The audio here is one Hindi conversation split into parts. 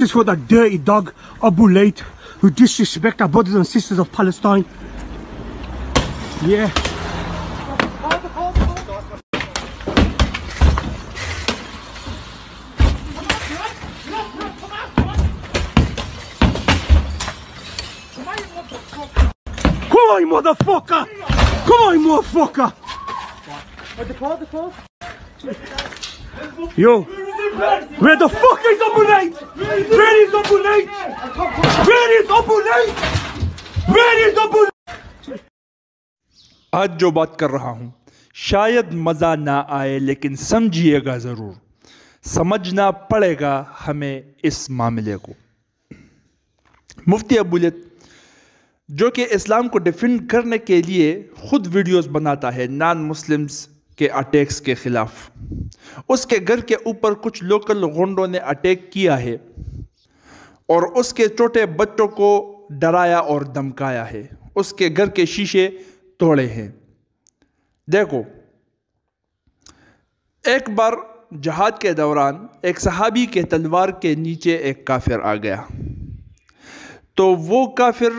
This for that dirty dog, Abu Late, who disrespect our brothers and sisters of Palestine. Yeah. Come on, motherfucker! Come on, motherfucker! Yo! Where the fuck is Abu Where is Abu Where is Abu Where is Abu आज जो बात कर रहा हूँ शायद मज़ा ना आए लेकिन समझिएगा ज़रूर समझना पड़ेगा हमें इस मामले को मुफ्ती अबूलियत जो कि इस्लाम को डिफेंड करने के लिए ख़ुद वीडियोस बनाता है नॉन मुस्लिम्स के अटैक्स के ख़िलाफ़ उसके घर के ऊपर कुछ लोकल गुंडों ने अटैक किया है और उसके छोटे बच्चों को डराया और धमकाया है उसके घर के शीशे तोड़े हैं देखो एक बार जहाज के दौरान एक सहाबी के तलवार के नीचे एक काफिर आ गया तो वो काफिर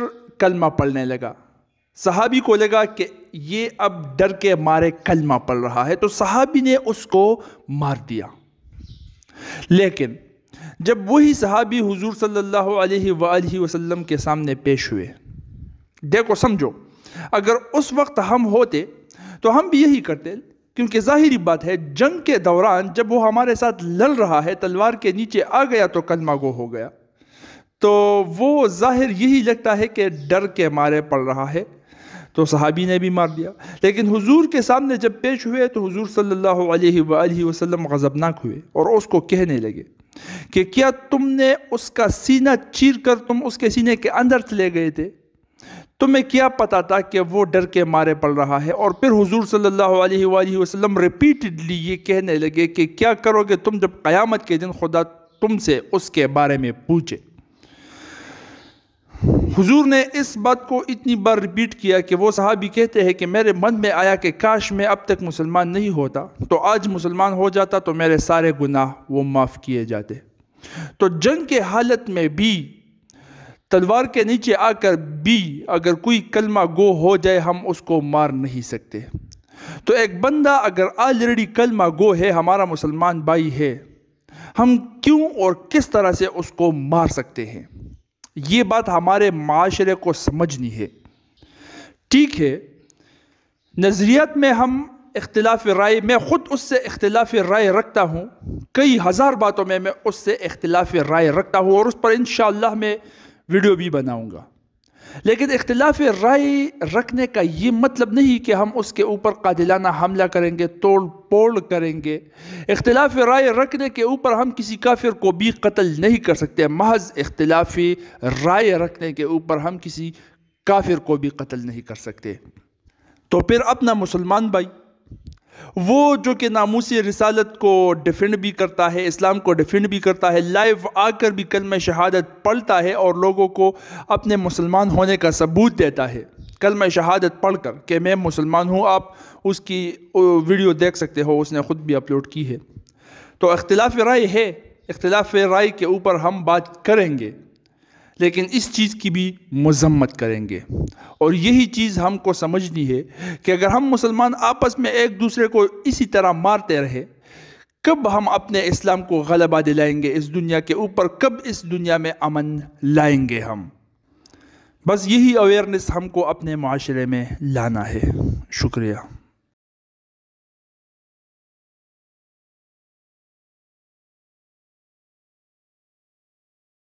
कलमा पढ़ने लगा सहाबी को लगा कि ये अब डर के मारे कलमा पड़ रहा है तो सहाबी ने उसको मार दिया लेकिन जब वही सहाबी हुजूर सल्लल्लाहु अलैहि वसल्लम के सामने पेश हुए देखो समझो अगर उस वक्त हम होते तो हम भी यही करते क्योंकि ज़ाहिरी बात है जंग के दौरान जब वो हमारे साथ लड़ रहा है तलवार के नीचे आ गया तो कलमा गो हो गया तो वो ज़ाहिर यही लगता है कि डर के मारे पड़ रहा है तो सहाबी ने भी मार दिया लेकिन हुजूर के सामने जब पेश हुए तो हुजूर सल्लल्लाहु अलैहि वसल्लम गज़बनाक हुए और उसको कहने लगे कि क्या तुमने उसका सीना चीर कर तुम उसके सीने के अंदर चले गए थे तुम्हें क्या पता था कि वो डर के मारे पड़ रहा है और फिर हुजूर सल्लल्लाहु अलैहि वसल्लम रिपीटेडली ये कहने लगे कि क्या करोगे तुम जब क़यामत के दिन खुदा तुमसे उसके बारे में पूछे हुजूर ने इस बात को इतनी बार रिपीट किया कि वो साहबी कहते हैं कि मेरे मन में आया कि काश मैं अब तक मुसलमान नहीं होता तो आज मुसलमान हो जाता तो मेरे सारे गुनाह वो माफ़ किए जाते तो जंग के हालत में भी तलवार के नीचे आकर भी अगर कोई कलमा गो हो जाए हम उसको मार नहीं सकते तो एक बंदा अगर ऑलरेडी कलमा गो है हमारा मुसलमान भाई है हम क्यों और किस तरह से उसको मार सकते हैं ये बात हमारे माशरे को समझनी है ठीक है नज़रियात में हम इख्तलाफ राय मैं ख़ुद उससे इख्तलाफ राय रखता हूँ कई हज़ार बातों में मैं उससे इख्तलाफ राय रखता हूँ और उस पर इन मैं वीडियो भी बनाऊँगा लेकिन इख्तलाफ राय रखने का ये मतलब नहीं कि हम उसके ऊपर कादिलाना हमला करेंगे तोड़ पोड़ करेंगे इख्तलाफ राय रखने के ऊपर हम किसी काफिर को भी कत्ल नहीं कर सकते महज इख्तलाफी राय रखने के ऊपर हम किसी काफिर को भी कत्ल नहीं कर सकते तो फिर अपना मुसलमान भाई वो जो कि नामूसी रिसालत को डिफेंड भी करता है इस्लाम को डिफेंड भी करता है लाइव आकर भी कल में शहादत पढ़ता है और लोगों को अपने मुसलमान होने का सबूत देता है कल मैं शहादत पढ़ कर कि मैं मुसलमान हूँ आप उसकी वीडियो देख सकते हो उसने ख़ुद भी अपलोड की है तो अख्तिलाफ़ राय है अख्तिलाफ़ राय के ऊपर हम बात करेंगे लेकिन इस चीज़ की भी मजम्मत करेंगे और यही चीज़ हमको समझनी है कि अगर हम मुसलमान आपस में एक दूसरे को इसी तरह मारते रहे कब हम अपने इस्लाम को गलबा दिलाएंगे इस दुनिया के ऊपर कब इस दुनिया में अमन लाएंगे हम बस यही अवेयरनेस हमको अपने माशरे में लाना है शुक्रिया